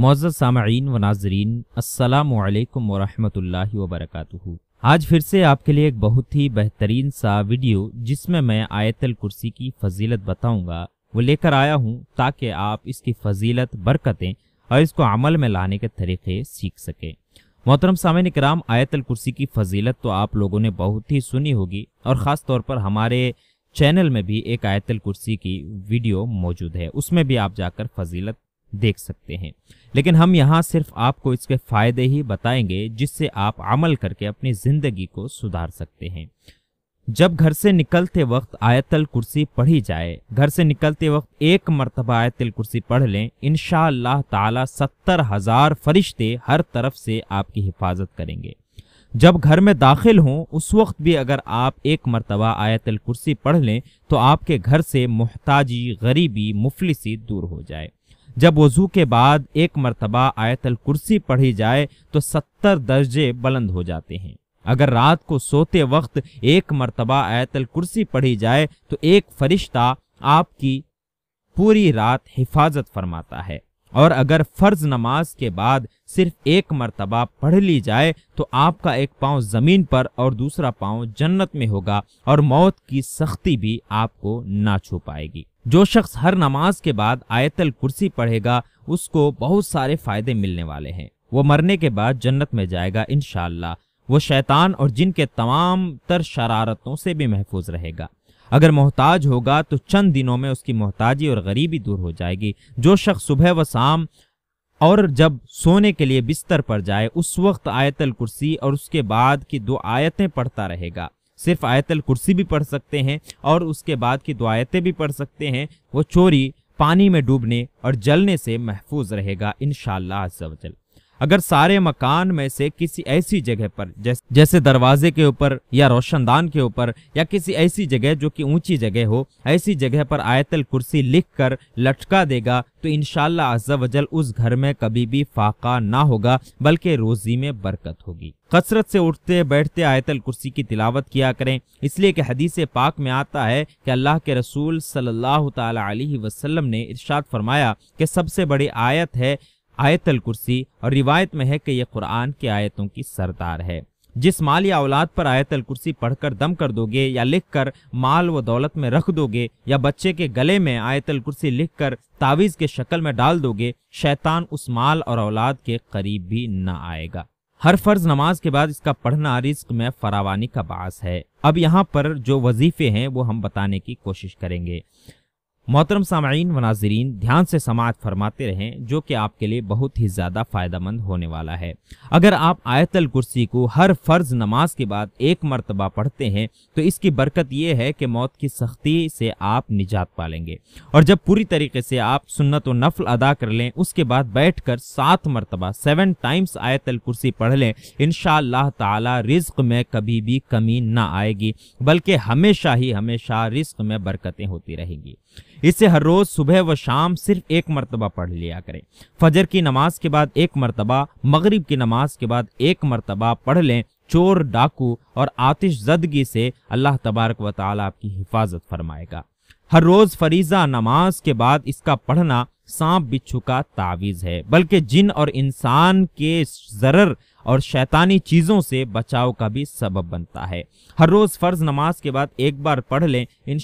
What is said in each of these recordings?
Moz सामीन व नाजरीन असलकम वरहमल वरक आज फिर से आपके लिए एक बहुत ही बेहतरीन सा वीडियो जिसमें मैं आयतल कुर्सी की फजीलत बताऊंगा वो लेकर आया हूं ताकि आप इसकी फजीलत बरकतें और इसको अमल में लाने के तरीके सीख सकें मोहतरम सामिन कराम आयतल कुर्सी की फजीलत तो आप लोगों ने बहुत ही सुनी होगी और ख़ास तौर पर हमारे चैनल में भी एक आयतल कुर्सी की वीडियो मौजूद है उसमें भी आप जाकर फजीलत देख सकते हैं लेकिन हम यहाँ सिर्फ आपको इसके फ़ायदे ही बताएंगे जिससे आप अमल करके अपनी ज़िंदगी को सुधार सकते हैं जब घर से निकलते वक्त आयतल कुर्सी पढ़ी जाए घर से निकलते वक्त एक मरतबा आयतल कुर्सी पढ़ लें इन ताला सत्तर हज़ार फरिश्ते हर तरफ से आपकी हिफाजत करेंगे जब घर में दाखिल हों उस वक्त भी अगर आप एक मरतबा आयतल कुर्सी पढ़ लें तो आपके घर से मोहताजी गरीबी मुफलिसी दूर हो जाए जब वजू के बाद एक मरतबा आयतल कुर्सी पढ़ी जाए तो सत्तर दर्जे बुलंद हो जाते हैं अगर रात को सोते वक्त एक मरतबा आयतल कुर्सी पढ़ी जाए तो एक फरिश्ता आपकी पूरी रात हिफाजत फरमाता है और अगर फर्ज नमाज के बाद सिर्फ एक मरतबा पढ़ ली जाए तो आपका एक पांव जमीन पर और दूसरा पांव जन्नत में होगा और मौत की सख्ती भी आपको ना छू पाएगी जो शख्स हर नमाज के बाद आयतल कुर्सी पढ़ेगा उसको बहुत सारे फायदे मिलने वाले हैं वो मरने के बाद जन्नत में जाएगा इन वो शैतान और जिन के तमाम तर शरारतों से भी महफूज रहेगा अगर मोहताज होगा तो चंद दिनों में उसकी मोहताजी और गरीबी दूर हो जाएगी जो शख्स सुबह व शाम और जब सोने के लिए बिस्तर पर जाए उस वक्त आयतल कुर्सी और उसके बाद की दो आयतें पढ़ता रहेगा सिर्फ आयतल कुर्सी भी पढ़ सकते हैं और उसके बाद की दुआयतें भी पढ़ सकते हैं वो चोरी पानी में डूबने और जलने से महफूज रहेगा इन शाह अगर सारे मकान में से किसी ऐसी जगह पर जैसे दरवाजे के ऊपर या रोशनदान के ऊपर या किसी ऐसी जगह जो कि ऊंची जगह हो ऐसी जगह पर आयतल कुर्सी लिख कर लटका देगा तो इनशाला अज्जा वजल उस घर में कभी भी फाका ना होगा बल्कि रोजी में बरकत होगी कसरत से उठते बैठते आयतल कुर्सी की तिलावत किया करें इसलिए कि हदीस पाक में आता है कि अल्लाह के रसूल सल्लल्लाहु अलैहि वसल्लम ने इरशाद फरमाया कि सबसे बड़ी आयत है आयतल कुर्सी और रिवायत में है कि यह कुरान की आयतों की सरदार है जिस माल या औलाद पर आयतल कुर्सी पढ़कर दम कर दोगे या लिखकर माल व दौलत में रख दोगे या बच्चे के गले में आयतल कुर्सी लिखकर तावीज़ के शक्ल में डाल दोगे शैतान उस माल और औलाद के करीब भी न आएगा हर फर्ज नमाज के बाद इसका पढ़ना रिस्क में फरावानी का बास है अब यहाँ पर जो वजीफे हैं वो हम बताने की कोशिश करेंगे मोहतरम सामीन व नाजरीन ध्यान से समाज फरमाते रहें जो कि आपके लिए बहुत ही ज़्यादा मंद होने वाला है अगर आप आयतल कुर्सी को हर फ़र्ज नमाज के बाद एक मरतबा पढ़ते हैं तो इसकी बरकत यह है कि मौत की सख्ती से आप निजात पालेंगे और जब पूरी तरीके से आप सुन्नत व नफल अदा कर लें उसके बाद बैठ कर सात मरतबा सेवन टाइम्स आयतल कुर्सी पढ़ लें इन ताला रिज्क में कभी भी कमी ना आएगी बल्कि हमेशा ही हमेशा रिस्क में बरकतें होती रहेंगी इसे हर रोज़ सुबह व शाम सिर्फ एक मरतबा पढ़ लिया करें फजर की नमाज के बाद एक मरतबा मगरिब की नमाज के बाद एक मरतबा पढ़ लें चोर डाकू और आतिश जदगी से अल्लाह तबारक व ताली आपकी हिफाजत फरमाएगा हर रोज़ फरीज़ा नमाज के बाद इसका पढ़ना सांप बिच्छू का तावीज है बल्कि जिन और इंसान के जरर और शैतानी चीज़ों से बचाव का भी सबब बनता है हर रोज़ फ़र्ज नमाज के बाद एक बार पढ़ लें इन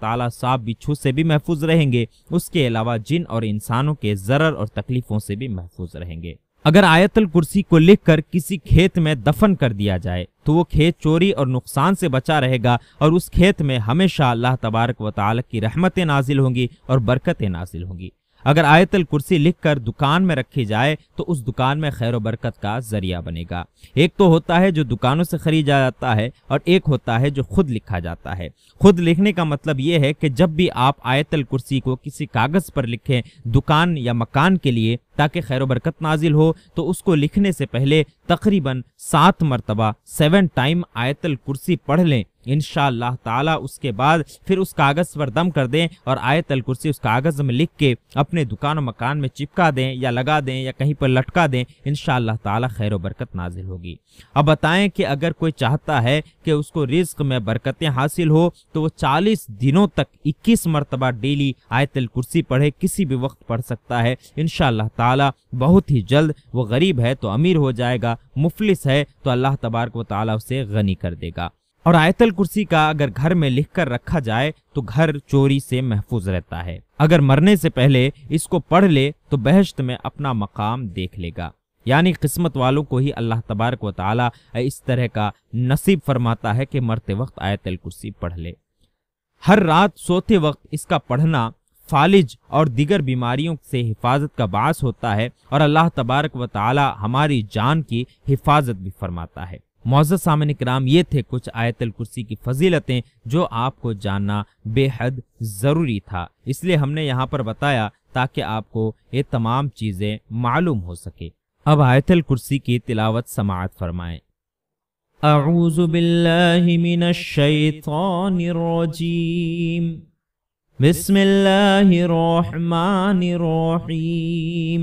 ताला सांप बिच्छू से भी महफूज रहेंगे उसके अलावा जिन और इंसानों के जरर और तकलीफ़ों से भी महफूज रहेंगे अगर आयतल कुर्सी को लिखकर किसी खेत में दफन कर दिया जाए तो वो खेत चोरी और नुकसान से बचा रहेगा और उस खेत में हमेशा अल्लाह तबारक व की रहमतें नाजिल होंगी और बरकतें नाजिल होंगी अगर आयतल कुर्सी लिखकर दुकान में रखी जाए तो उस दुकान में खैर बरकत का जरिया बनेगा एक तो होता है जो दुकानों से खरीदा जाता है और एक होता है जो खुद लिखा जाता है खुद लिखने का मतलब ये है कि जब भी आप आयतल कुर्सी को किसी कागज़ पर लिखें दुकान या मकान के लिए ताकि खैर बरकत नाजिल हो तो उसको लिखने से पहले तकरीबन सात मरतबा सेवन टाइम आयतल कुर्सी पढ़ लें इन ताला उसके बाद फिर उस कागज़ पर दम कर दें और आयत अल कुर्सी उस कागज़ में लिख के अपने दुकान मकान में चिपका दें या लगा दें या कहीं पर लटका दें इन ताला खैर बरकत नाजिल होगी अब बताएं कि अगर कोई चाहता है कि उसको रिस्क में बरकतें हासिल हो तो वो चालीस दिनों तक इक्कीस मरतबा डेली आयतल कुर्सी पढ़े किसी भी वक्त पढ़ सकता है इन ताला बहुत ही जल्द वो गरीब है तो अमीर हो जाएगा मुफलिस है तो अल्लाह तबारक वाली उसे गनी कर देगा और आयतल कुर्सी का अगर घर में लिख कर रखा जाए तो घर चोरी से महफूज रहता है अगर मरने से पहले इसको पढ़ ले तो बहश्त में अपना मकाम देख लेगा यानी किस्मत वालों को ही अल्लाह तबारक व ताला इस तरह का नसीब फरमाता है कि मरते वक्त आयतल कुर्सी पढ़ ले हर रात सोते वक्त इसका पढ़ना फालिज और दिगर बीमारियों से हिफाजत का बास होता है और अल्लाह तबारक व ताली हमारी जान की हिफाजत भी फरमाता है मोज़ सामने कराम ये थे कुछ आयतल कुर्सी की फजीलतें जो आपको जानना बेहद ज़रूरी था इसलिए हमने यहाँ पर बताया ताकि आपको ये तमाम चीज़ें मालूम हो सके अब आयतल कुर्सी की तिलावत समात फरमाएं أعوذ بالله من الشيطان الرجيم بسم الله الرحمن الرحيم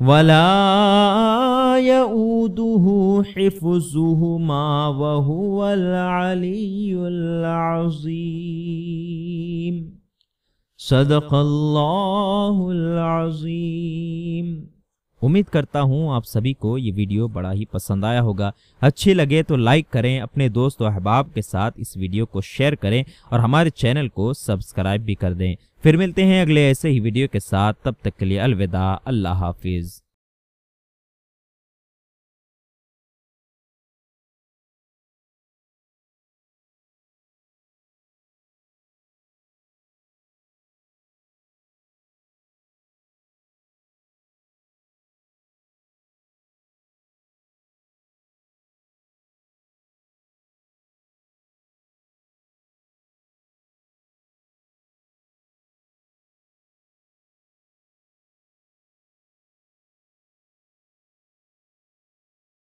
ولا يؤوده حفظهما وهو العلي العظيم صدق الله العظيم उम्मीद करता हूँ आप सभी को ये वीडियो बड़ा ही पसंद आया होगा अच्छी लगे तो लाइक करें अपने दोस्त और अहबाब के साथ इस वीडियो को शेयर करें और हमारे चैनल को सब्सक्राइब भी कर दें फिर मिलते हैं अगले ऐसे ही वीडियो के साथ तब तक के लिए अलविदा अल्लाह हाफिज़